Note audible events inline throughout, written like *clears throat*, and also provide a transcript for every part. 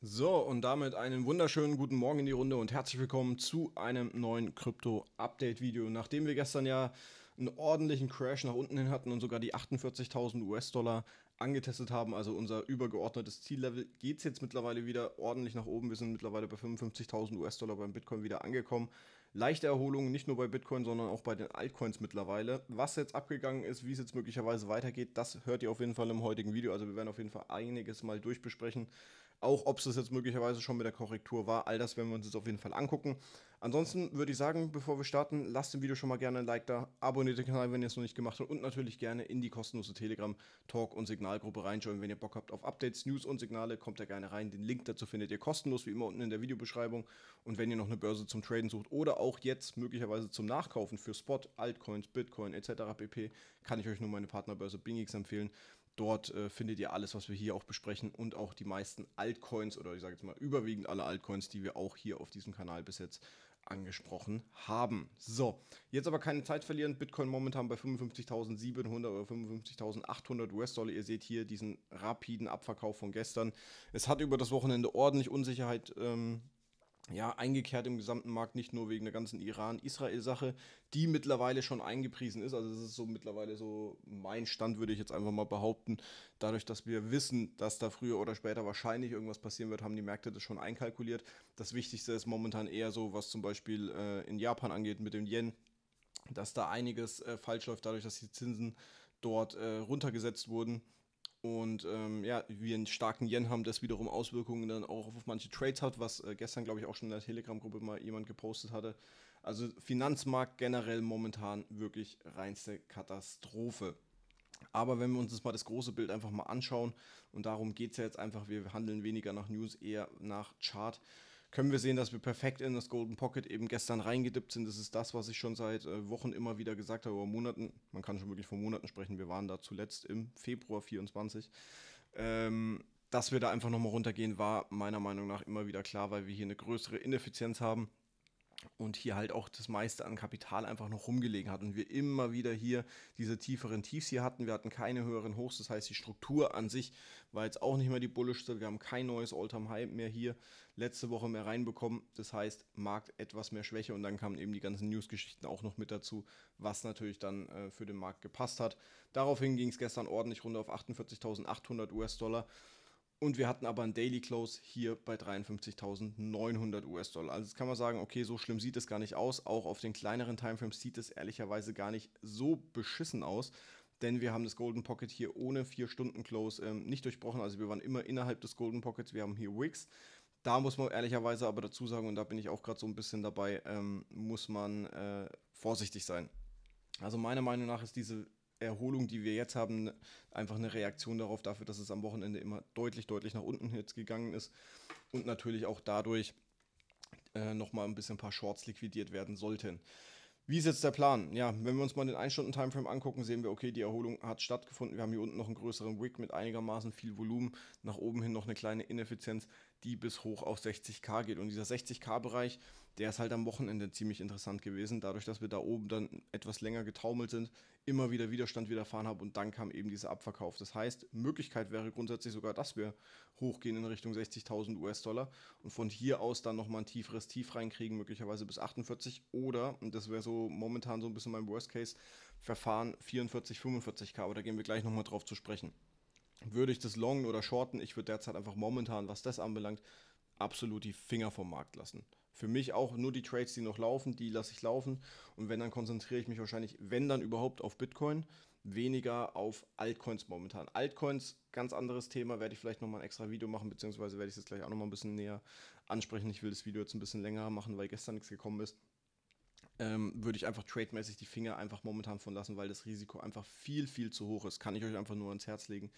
So, und damit einen wunderschönen guten Morgen in die Runde und herzlich willkommen zu einem neuen Krypto-Update-Video. Nachdem wir gestern ja einen ordentlichen Crash nach unten hin hatten und sogar die 48.000 US-Dollar angetestet haben, also unser übergeordnetes Ziellevel, geht es jetzt mittlerweile wieder ordentlich nach oben. Wir sind mittlerweile bei 55.000 US-Dollar beim Bitcoin wieder angekommen. Leichte Erholung, nicht nur bei Bitcoin, sondern auch bei den Altcoins mittlerweile. Was jetzt abgegangen ist, wie es jetzt möglicherweise weitergeht, das hört ihr auf jeden Fall im heutigen Video. Also wir werden auf jeden Fall einiges mal durchbesprechen. Auch ob es das jetzt möglicherweise schon mit der Korrektur war, all das werden wir uns jetzt auf jeden Fall angucken. Ansonsten würde ich sagen, bevor wir starten, lasst dem Video schon mal gerne ein Like da, abonniert den Kanal, wenn ihr es noch nicht gemacht habt und natürlich gerne in die kostenlose Telegram, Talk und Signalgruppe reinschauen, wenn ihr Bock habt auf Updates, News und Signale, kommt da gerne rein. Den Link dazu findet ihr kostenlos, wie immer unten in der Videobeschreibung. Und wenn ihr noch eine Börse zum Traden sucht oder auch jetzt möglicherweise zum Nachkaufen für Spot, Altcoins, Bitcoin etc. pp., kann ich euch nur meine Partnerbörse BingX empfehlen. Dort äh, findet ihr alles, was wir hier auch besprechen und auch die meisten Altcoins oder ich sage jetzt mal überwiegend alle Altcoins, die wir auch hier auf diesem Kanal bis jetzt angesprochen haben. So, jetzt aber keine Zeit verlieren. Bitcoin momentan bei 55.700 oder 55.800 US-Dollar. Ihr seht hier diesen rapiden Abverkauf von gestern. Es hat über das Wochenende ordentlich Unsicherheit ähm, ja, eingekehrt im gesamten Markt, nicht nur wegen der ganzen Iran-Israel-Sache, die mittlerweile schon eingepriesen ist. Also das ist so mittlerweile so mein Stand, würde ich jetzt einfach mal behaupten. Dadurch, dass wir wissen, dass da früher oder später wahrscheinlich irgendwas passieren wird, haben die Märkte das schon einkalkuliert. Das Wichtigste ist momentan eher so, was zum Beispiel äh, in Japan angeht mit dem Yen, dass da einiges äh, falsch läuft, dadurch, dass die Zinsen dort äh, runtergesetzt wurden und ähm, ja, wir einen starken Yen haben, das wiederum Auswirkungen dann auch auf manche Trades hat, was äh, gestern, glaube ich, auch schon in der Telegram-Gruppe mal jemand gepostet hatte. Also Finanzmarkt generell momentan wirklich reinste Katastrophe. Aber wenn wir uns jetzt mal das große Bild einfach mal anschauen, und darum geht es ja jetzt einfach, wir handeln weniger nach News, eher nach Chart, können wir sehen, dass wir perfekt in das Golden Pocket eben gestern reingedippt sind. Das ist das, was ich schon seit äh, Wochen immer wieder gesagt habe, über Monaten. Man kann schon wirklich von Monaten sprechen. Wir waren da zuletzt im Februar 24. Ähm, dass wir da einfach nochmal runtergehen, war meiner Meinung nach immer wieder klar, weil wir hier eine größere Ineffizienz haben und hier halt auch das meiste an Kapital einfach noch rumgelegen hat und wir immer wieder hier diese tieferen Tiefs hier hatten. Wir hatten keine höheren Hochs, das heißt die Struktur an sich war jetzt auch nicht mehr die bullischste. Wir haben kein neues all time High mehr hier letzte Woche mehr reinbekommen. Das heißt Markt etwas mehr Schwäche und dann kamen eben die ganzen News-Geschichten auch noch mit dazu, was natürlich dann äh, für den Markt gepasst hat. Daraufhin ging es gestern ordentlich runter auf 48.800 US-Dollar. Und wir hatten aber einen Daily Close hier bei 53.900 US-Dollar. Also jetzt kann man sagen, okay, so schlimm sieht es gar nicht aus. Auch auf den kleineren Timeframes sieht es ehrlicherweise gar nicht so beschissen aus. Denn wir haben das Golden Pocket hier ohne 4-Stunden-Close ähm, nicht durchbrochen. Also wir waren immer innerhalb des Golden Pockets. Wir haben hier Wicks. Da muss man ehrlicherweise aber dazu sagen, und da bin ich auch gerade so ein bisschen dabei, ähm, muss man äh, vorsichtig sein. Also meiner Meinung nach ist diese Erholung, die wir jetzt haben, ne, einfach eine Reaktion darauf, dafür, dass es am Wochenende immer deutlich, deutlich nach unten jetzt gegangen ist und natürlich auch dadurch äh, nochmal ein bisschen ein paar Shorts liquidiert werden sollten. Wie ist jetzt der Plan? Ja, wenn wir uns mal den 1-Stunden-Timeframe angucken, sehen wir, okay, die Erholung hat stattgefunden. Wir haben hier unten noch einen größeren Wick mit einigermaßen viel Volumen. Nach oben hin noch eine kleine Ineffizienz die bis hoch auf 60k geht. Und dieser 60k-Bereich, der ist halt am Wochenende ziemlich interessant gewesen, dadurch, dass wir da oben dann etwas länger getaumelt sind, immer wieder Widerstand widerfahren haben und dann kam eben dieser Abverkauf. Das heißt, Möglichkeit wäre grundsätzlich sogar, dass wir hochgehen in Richtung 60.000 US-Dollar und von hier aus dann nochmal ein tieferes Tief reinkriegen, möglicherweise bis 48 oder, und das wäre so momentan so ein bisschen mein Worst-Case-Verfahren, 44, 45k, aber da gehen wir gleich nochmal drauf zu sprechen würde ich das longen oder shorten. Ich würde derzeit einfach momentan, was das anbelangt, absolut die Finger vom Markt lassen. Für mich auch nur die Trades, die noch laufen, die lasse ich laufen. Und wenn, dann konzentriere ich mich wahrscheinlich, wenn dann überhaupt, auf Bitcoin, weniger auf Altcoins momentan. Altcoins, ganz anderes Thema, werde ich vielleicht nochmal ein extra Video machen, beziehungsweise werde ich es gleich auch nochmal ein bisschen näher ansprechen. Ich will das Video jetzt ein bisschen länger machen, weil gestern nichts gekommen ist. Ähm, würde ich einfach trademäßig die Finger einfach momentan von lassen, weil das Risiko einfach viel, viel zu hoch ist. Kann ich euch einfach nur ans Herz legen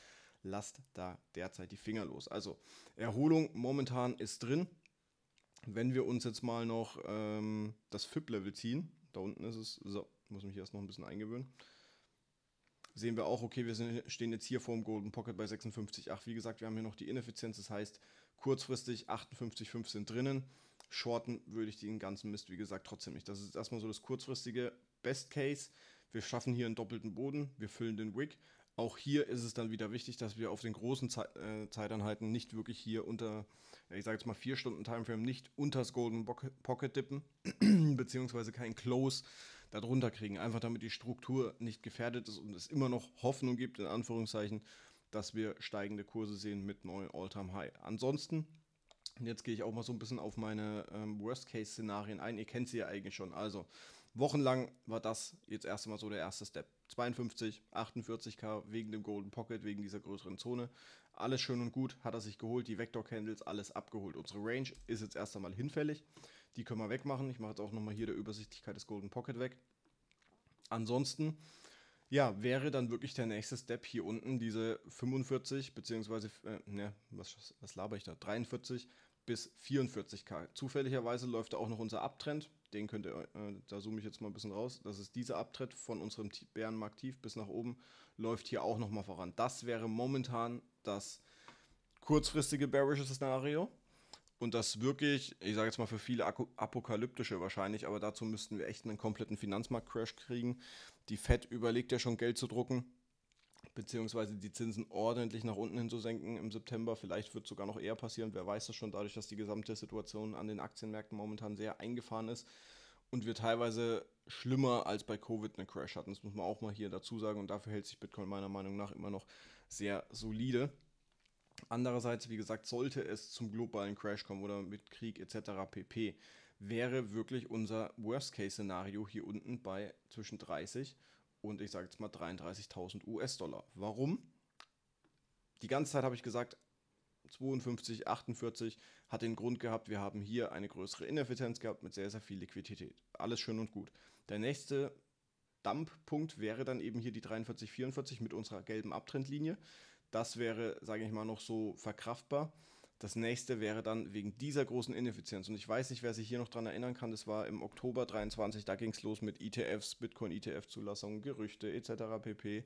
lasst da derzeit die Finger los. Also Erholung momentan ist drin. Wenn wir uns jetzt mal noch ähm, das FIP-Level ziehen, da unten ist es, so, muss mich erst noch ein bisschen eingewöhnen sehen wir auch, okay, wir sind, stehen jetzt hier vor dem Golden Pocket bei 56,8. Wie gesagt, wir haben hier noch die Ineffizienz, das heißt kurzfristig 58,5 sind drinnen. Shorten würde ich den ganzen Mist, wie gesagt, trotzdem nicht. Das ist erstmal so das kurzfristige Best Case. Wir schaffen hier einen doppelten Boden, wir füllen den Wick, auch hier ist es dann wieder wichtig, dass wir auf den großen Ze äh, Zeiteinheiten nicht wirklich hier unter, ich sage jetzt mal vier Stunden Timeframe, nicht unter das Golden Pocket dippen, *clears throat* beziehungsweise kein Close darunter kriegen. Einfach damit die Struktur nicht gefährdet ist und es immer noch Hoffnung gibt, in Anführungszeichen, dass wir steigende Kurse sehen mit neuen All-Time-High. Ansonsten, jetzt gehe ich auch mal so ein bisschen auf meine ähm, Worst-Case-Szenarien ein. Ihr kennt sie ja eigentlich schon. Also, Wochenlang war das jetzt erst einmal so der erste Step. 52, 48k wegen dem Golden Pocket, wegen dieser größeren Zone. Alles schön und gut, hat er sich geholt, die Vector Candles, alles abgeholt. Unsere Range ist jetzt erst einmal hinfällig. Die können wir wegmachen. Ich mache jetzt auch nochmal hier der Übersichtlichkeit des Golden Pocket weg. Ansonsten, ja, wäre dann wirklich der nächste Step hier unten diese 45 beziehungsweise, äh, ne, was, was laber ich da, 43 bis 44k. Zufälligerweise läuft da auch noch unser Abtrend den könnt ihr, äh, da zoome ich jetzt mal ein bisschen raus, das ist dieser Abtritt von unserem Bärenmarkt-Tief bis nach oben, läuft hier auch nochmal voran. Das wäre momentan das kurzfristige bearische Szenario. Und das wirklich, ich sage jetzt mal für viele apokalyptische wahrscheinlich, aber dazu müssten wir echt einen kompletten Finanzmarkt-Crash kriegen. Die Fed überlegt ja schon Geld zu drucken beziehungsweise die Zinsen ordentlich nach unten hin zu senken im September. Vielleicht wird es sogar noch eher passieren, wer weiß das schon, dadurch, dass die gesamte Situation an den Aktienmärkten momentan sehr eingefahren ist und wir teilweise schlimmer als bei Covid einen Crash hatten. Das muss man auch mal hier dazu sagen und dafür hält sich Bitcoin meiner Meinung nach immer noch sehr solide. Andererseits, wie gesagt, sollte es zum globalen Crash kommen oder mit Krieg etc. pp, wäre wirklich unser Worst-Case-Szenario hier unten bei zwischen 30 und ich sage jetzt mal 33.000 US-Dollar. Warum? Die ganze Zeit habe ich gesagt, 52, 48 hat den Grund gehabt, wir haben hier eine größere Ineffizienz gehabt mit sehr, sehr viel Liquidität. Alles schön und gut. Der nächste Dump-Punkt wäre dann eben hier die 43, 44 mit unserer gelben Abtrendlinie. Das wäre, sage ich mal, noch so verkraftbar. Das nächste wäre dann wegen dieser großen Ineffizienz. Und ich weiß nicht, wer sich hier noch dran erinnern kann, das war im Oktober 23, da ging es los mit ETFs, Bitcoin-ETF-Zulassungen, Gerüchte etc. pp.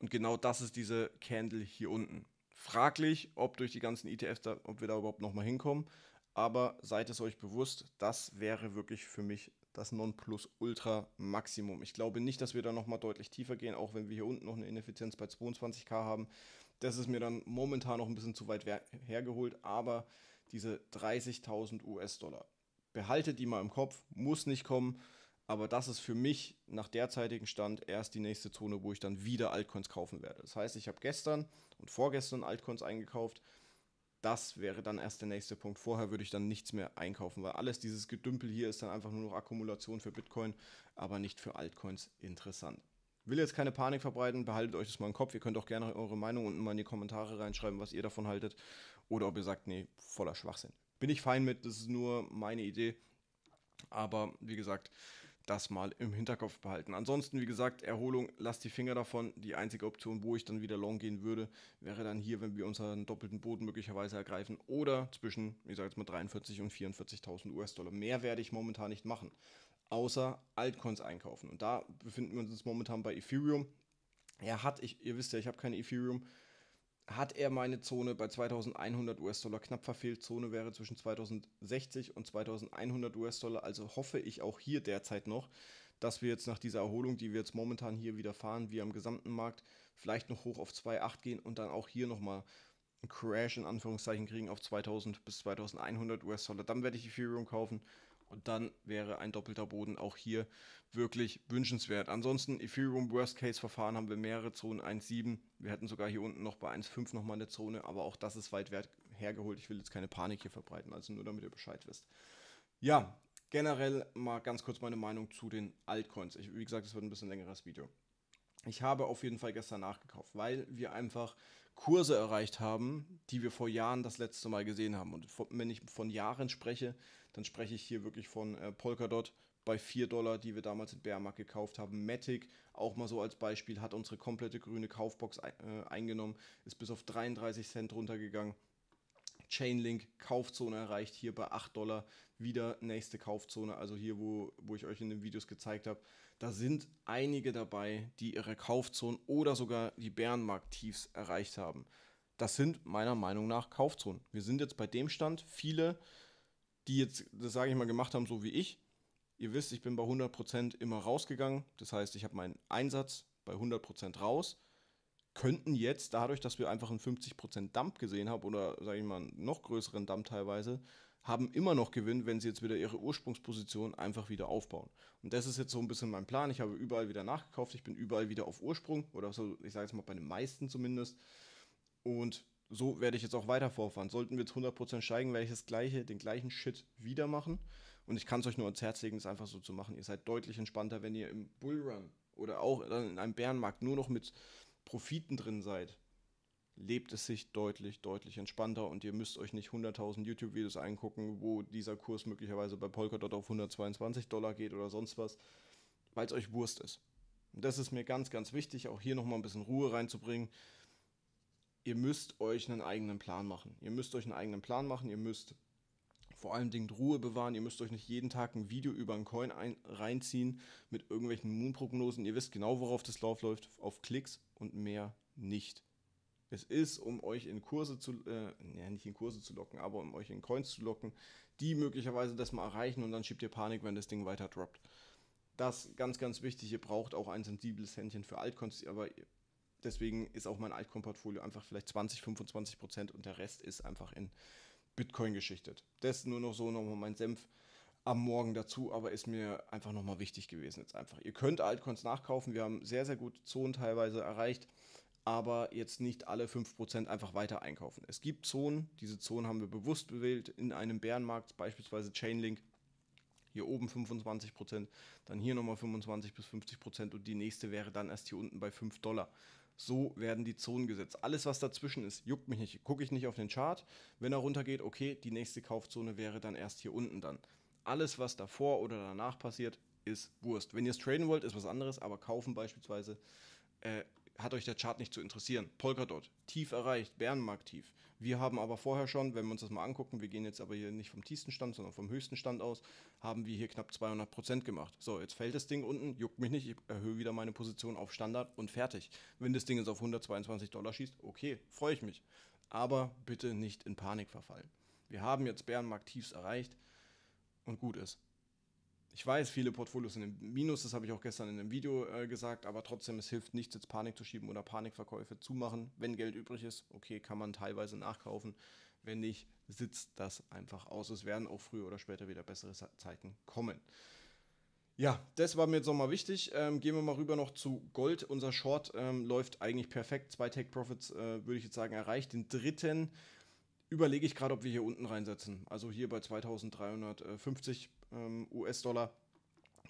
Und genau das ist diese Candle hier unten. Fraglich, ob durch die ganzen ETFs, da, ob wir da überhaupt nochmal hinkommen. Aber seid es euch bewusst, das wäre wirklich für mich das Nonplusultra-Maximum. Ich glaube nicht, dass wir da nochmal deutlich tiefer gehen, auch wenn wir hier unten noch eine Ineffizienz bei 22k haben. Das ist mir dann momentan noch ein bisschen zu weit hergeholt, aber diese 30.000 US-Dollar, behaltet die mal im Kopf, muss nicht kommen, aber das ist für mich nach derzeitigem Stand erst die nächste Zone, wo ich dann wieder Altcoins kaufen werde. Das heißt, ich habe gestern und vorgestern Altcoins eingekauft. Das wäre dann erst der nächste Punkt. Vorher würde ich dann nichts mehr einkaufen, weil alles dieses Gedümpel hier ist dann einfach nur noch Akkumulation für Bitcoin, aber nicht für Altcoins interessant. Will jetzt keine Panik verbreiten, behaltet euch das mal im Kopf. Ihr könnt auch gerne eure Meinung unten mal in die Kommentare reinschreiben, was ihr davon haltet. Oder ob ihr sagt, nee, voller Schwachsinn. Bin ich fein mit, das ist nur meine Idee. Aber wie gesagt, das mal im Hinterkopf behalten. Ansonsten, wie gesagt, Erholung, lasst die Finger davon. Die einzige Option, wo ich dann wieder long gehen würde, wäre dann hier, wenn wir unseren doppelten Boden möglicherweise ergreifen oder zwischen, ich sage jetzt mal 43 und 44.000 US-Dollar. Mehr werde ich momentan nicht machen außer Altcoins einkaufen. Und da befinden wir uns momentan bei Ethereum. Er hat, ich, ihr wisst ja, ich habe keine Ethereum, hat er meine Zone bei 2100 US-Dollar knapp verfehlt. Zone wäre zwischen 2060 und 2100 US-Dollar. Also hoffe ich auch hier derzeit noch, dass wir jetzt nach dieser Erholung, die wir jetzt momentan hier wieder fahren, wie am gesamten Markt, vielleicht noch hoch auf 2,8 gehen und dann auch hier nochmal einen Crash in Anführungszeichen kriegen auf 2000 bis 2100 US-Dollar. Dann werde ich Ethereum kaufen. Und dann wäre ein doppelter Boden auch hier wirklich wünschenswert. Ansonsten Ethereum Worst Case Verfahren haben wir mehrere Zonen 1.7. Wir hätten sogar hier unten noch bei 1.5 nochmal eine Zone, aber auch das ist weit wert hergeholt. Ich will jetzt keine Panik hier verbreiten, also nur damit ihr Bescheid wisst. Ja, generell mal ganz kurz meine Meinung zu den Altcoins. Ich, wie gesagt, es wird ein bisschen längeres Video. Ich habe auf jeden Fall gestern nachgekauft, weil wir einfach Kurse erreicht haben, die wir vor Jahren das letzte Mal gesehen haben. Und wenn ich von Jahren spreche, dann spreche ich hier wirklich von äh, Polkadot bei 4 Dollar, die wir damals in Bärmarkt gekauft haben. Matic, auch mal so als Beispiel, hat unsere komplette grüne Kaufbox äh, eingenommen, ist bis auf 33 Cent runtergegangen. Chainlink Kaufzone erreicht, hier bei 8 Dollar wieder nächste Kaufzone, also hier, wo, wo ich euch in den Videos gezeigt habe, da sind einige dabei, die ihre Kaufzone oder sogar die Bärenmarkt-Tiefs erreicht haben. Das sind meiner Meinung nach Kaufzonen. Wir sind jetzt bei dem Stand, viele, die jetzt, das sage ich mal, gemacht haben, so wie ich, Ihr wisst, ich bin bei 100% immer rausgegangen. Das heißt, ich habe meinen Einsatz bei 100% raus könnten jetzt dadurch, dass wir einfach einen 50% Dump gesehen haben oder, sage ich mal, einen noch größeren Dump teilweise, haben immer noch Gewinn, wenn sie jetzt wieder ihre Ursprungsposition einfach wieder aufbauen. Und das ist jetzt so ein bisschen mein Plan. Ich habe überall wieder nachgekauft, ich bin überall wieder auf Ursprung oder so, ich sage es mal bei den meisten zumindest. Und so werde ich jetzt auch weiter vorfahren. Sollten wir jetzt 100% steigen, werde ich das gleiche, den gleichen Shit wieder machen. Und ich kann es euch nur ans Herz legen, es einfach so zu machen. Ihr seid deutlich entspannter, wenn ihr im Bullrun oder auch in einem Bärenmarkt nur noch mit Profiten drin seid, lebt es sich deutlich, deutlich entspannter und ihr müsst euch nicht 100.000 YouTube-Videos angucken, wo dieser Kurs möglicherweise bei Polkadot auf 122 Dollar geht oder sonst was, weil es euch Wurst ist. Und das ist mir ganz, ganz wichtig, auch hier nochmal ein bisschen Ruhe reinzubringen. Ihr müsst euch einen eigenen Plan machen. Ihr müsst euch einen eigenen Plan machen. Ihr müsst vor allem Dingen Ruhe bewahren. Ihr müsst euch nicht jeden Tag ein Video über einen Coin ein, reinziehen mit irgendwelchen Moon-Prognosen. Ihr wisst genau, worauf das Lauf läuft, auf Klicks und mehr nicht. Es ist, um euch in Kurse zu, äh, ja, nicht in Kurse zu locken, aber um euch in Coins zu locken, die möglicherweise das mal erreichen und dann schiebt ihr Panik, wenn das Ding weiter droppt. Das ganz, ganz wichtig. Ihr braucht auch ein sensibles Händchen für Altcoins, aber deswegen ist auch mein Altcoin-Portfolio einfach vielleicht 20, 25 Prozent und der Rest ist einfach in Bitcoin geschichtet. Das nur noch so nochmal mein Senf am Morgen dazu, aber ist mir einfach nochmal wichtig gewesen jetzt einfach. Ihr könnt Altcoins nachkaufen, wir haben sehr, sehr gute Zonen teilweise erreicht, aber jetzt nicht alle 5% einfach weiter einkaufen. Es gibt Zonen, diese Zonen haben wir bewusst gewählt in einem Bärenmarkt, beispielsweise Chainlink, hier oben 25%, dann hier nochmal 25 bis 50% und die nächste wäre dann erst hier unten bei 5 Dollar. So werden die Zonen gesetzt. Alles, was dazwischen ist, juckt mich nicht. Gucke ich nicht auf den Chart. Wenn er runtergeht, okay, die nächste Kaufzone wäre dann erst hier unten dann. Alles, was davor oder danach passiert, ist Wurst. Wenn ihr es traden wollt, ist was anderes, aber kaufen beispielsweise äh, hat euch der Chart nicht zu interessieren. Polkadot, tief erreicht, Bärenmarkt tief. Wir haben aber vorher schon, wenn wir uns das mal angucken, wir gehen jetzt aber hier nicht vom tiefsten Stand, sondern vom höchsten Stand aus, haben wir hier knapp 200% gemacht. So, jetzt fällt das Ding unten, juckt mich nicht, ich erhöhe wieder meine Position auf Standard und fertig. Wenn das Ding jetzt auf 122 Dollar schießt, okay, freue ich mich. Aber bitte nicht in Panik verfallen. Wir haben jetzt Bärenmarkt tiefs erreicht und gut ist ich weiß, viele Portfolios sind im Minus, das habe ich auch gestern in einem Video äh, gesagt, aber trotzdem, es hilft nichts, jetzt Panik zu schieben oder Panikverkäufe zu machen. Wenn Geld übrig ist, okay, kann man teilweise nachkaufen. Wenn nicht, sitzt das einfach aus. Es werden auch früher oder später wieder bessere Zeiten kommen. Ja, das war mir jetzt nochmal wichtig. Ähm, gehen wir mal rüber noch zu Gold. Unser Short ähm, läuft eigentlich perfekt. Zwei Take Profits, äh, würde ich jetzt sagen, erreicht. Den dritten überlege ich gerade, ob wir hier unten reinsetzen. Also hier bei 2350 ähm, US-Dollar.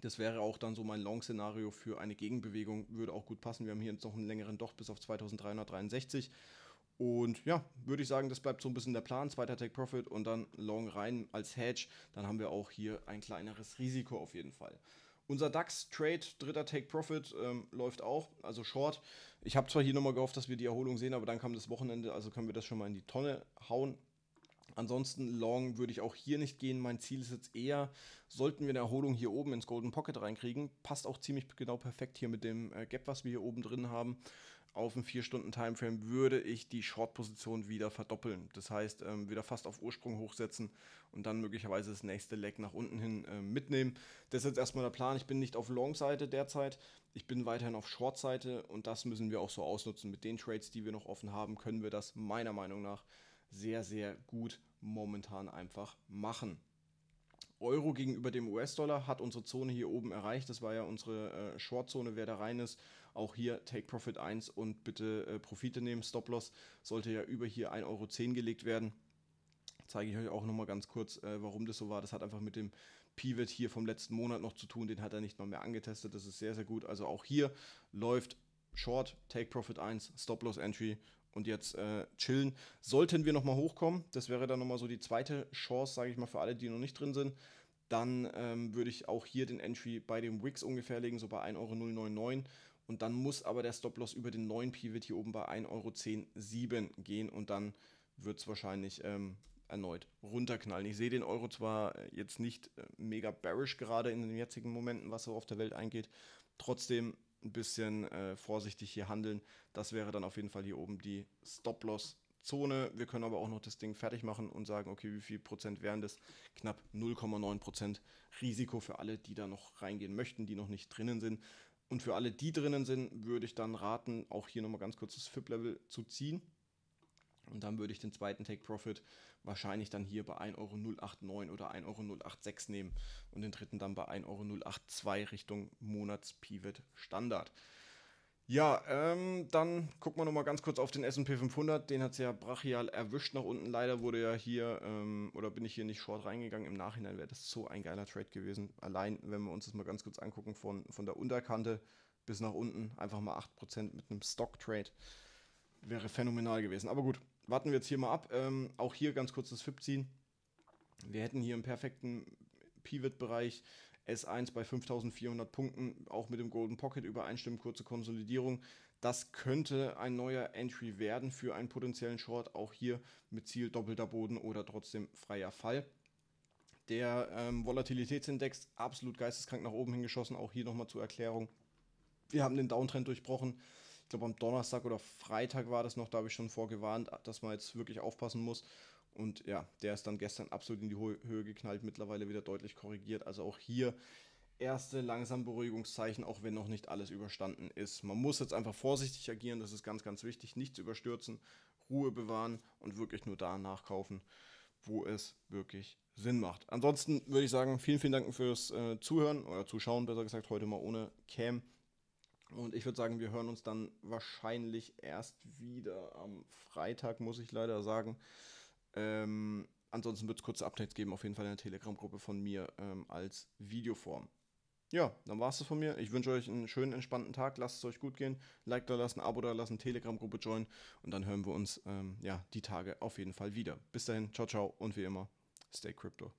Das wäre auch dann so mein Long-Szenario für eine Gegenbewegung, würde auch gut passen. Wir haben hier jetzt noch einen längeren Docht bis auf 2363. Und ja, würde ich sagen, das bleibt so ein bisschen der Plan. Zweiter Take Profit und dann Long rein als Hedge. Dann haben wir auch hier ein kleineres Risiko auf jeden Fall. Unser DAX-Trade, dritter Take Profit, ähm, läuft auch, also Short. Ich habe zwar hier nochmal gehofft, dass wir die Erholung sehen, aber dann kam das Wochenende, also können wir das schon mal in die Tonne hauen. Ansonsten Long würde ich auch hier nicht gehen. Mein Ziel ist jetzt eher, sollten wir eine Erholung hier oben ins Golden Pocket reinkriegen, passt auch ziemlich genau perfekt hier mit dem äh, Gap, was wir hier oben drin haben. Auf einem 4-Stunden-Timeframe würde ich die Short-Position wieder verdoppeln. Das heißt, ähm, wieder fast auf Ursprung hochsetzen und dann möglicherweise das nächste Leg nach unten hin äh, mitnehmen. Das ist jetzt erstmal der Plan. Ich bin nicht auf Long-Seite derzeit. Ich bin weiterhin auf Short-Seite und das müssen wir auch so ausnutzen. Mit den Trades, die wir noch offen haben, können wir das meiner Meinung nach sehr, sehr gut momentan einfach machen. Euro gegenüber dem US-Dollar hat unsere Zone hier oben erreicht. Das war ja unsere äh, Short-Zone, wer da rein ist. Auch hier Take Profit 1 und bitte äh, Profite nehmen. Stop-Loss sollte ja über hier 1,10 Euro gelegt werden. Zeige ich euch auch nochmal ganz kurz, äh, warum das so war. Das hat einfach mit dem Pivot hier vom letzten Monat noch zu tun. Den hat er nicht mal mehr angetestet. Das ist sehr, sehr gut. Also auch hier läuft Short, Take Profit 1, Stop-Loss Entry und jetzt äh, chillen. Sollten wir nochmal hochkommen, das wäre dann nochmal so die zweite Chance, sage ich mal, für alle, die noch nicht drin sind, dann ähm, würde ich auch hier den Entry bei dem Wix ungefähr legen, so bei 1,099 Euro. Und dann muss aber der Stop-Loss über den neuen Pivot hier oben bei 1,107 Euro gehen und dann wird es wahrscheinlich ähm, erneut runterknallen. Ich sehe den Euro zwar jetzt nicht äh, mega bearish gerade in den jetzigen Momenten, was so auf der Welt eingeht, trotzdem ein bisschen äh, vorsichtig hier handeln. Das wäre dann auf jeden Fall hier oben die Stop-Loss-Zone. Wir können aber auch noch das Ding fertig machen und sagen, okay, wie viel Prozent wären das? Knapp 0,9 Prozent Risiko für alle, die da noch reingehen möchten, die noch nicht drinnen sind. Und für alle, die drinnen sind, würde ich dann raten, auch hier nochmal ganz kurz das FIP-Level zu ziehen und dann würde ich den zweiten Take Profit wahrscheinlich dann hier bei 1,089 Euro oder 1,086 Euro nehmen und den dritten dann bei 1,082 Euro Richtung Monats-Pivot Standard. Ja, ähm, dann gucken wir nochmal ganz kurz auf den SP 500. Den hat es ja brachial erwischt nach unten. Leider wurde ja hier, ähm, oder bin ich hier nicht short reingegangen. Im Nachhinein wäre das so ein geiler Trade gewesen. Allein, wenn wir uns das mal ganz kurz angucken, von, von der Unterkante bis nach unten, einfach mal 8% mit einem Stock-Trade. Wäre phänomenal gewesen. Aber gut, warten wir jetzt hier mal ab. Ähm, auch hier ganz kurz das FIP ziehen. Wir hätten hier im perfekten Pivot-Bereich S1 bei 5400 Punkten, auch mit dem Golden Pocket übereinstimmen, kurze Konsolidierung. Das könnte ein neuer Entry werden für einen potenziellen Short, auch hier mit Ziel doppelter Boden oder trotzdem freier Fall. Der ähm, Volatilitätsindex absolut geisteskrank nach oben hingeschossen, auch hier nochmal zur Erklärung. Wir haben den Downtrend durchbrochen ich glaube am Donnerstag oder Freitag war das noch, da habe ich schon vorgewarnt, dass man jetzt wirklich aufpassen muss. Und ja, der ist dann gestern absolut in die Höhe geknallt, mittlerweile wieder deutlich korrigiert. Also auch hier erste langsam Beruhigungszeichen, auch wenn noch nicht alles überstanden ist. Man muss jetzt einfach vorsichtig agieren, das ist ganz, ganz wichtig. Nichts überstürzen, Ruhe bewahren und wirklich nur da nachkaufen, wo es wirklich Sinn macht. Ansonsten würde ich sagen, vielen, vielen Dank fürs äh, Zuhören oder Zuschauen, besser gesagt, heute mal ohne Cam. Und ich würde sagen, wir hören uns dann wahrscheinlich erst wieder am Freitag, muss ich leider sagen. Ähm, ansonsten wird es kurze Updates geben, auf jeden Fall in der Telegram-Gruppe von mir ähm, als Videoform. Ja, dann war es das von mir. Ich wünsche euch einen schönen, entspannten Tag. Lasst es euch gut gehen. Like da lassen, Abo da lassen, Telegram-Gruppe joinen. Und dann hören wir uns ähm, ja, die Tage auf jeden Fall wieder. Bis dahin, ciao, ciao und wie immer, stay crypto.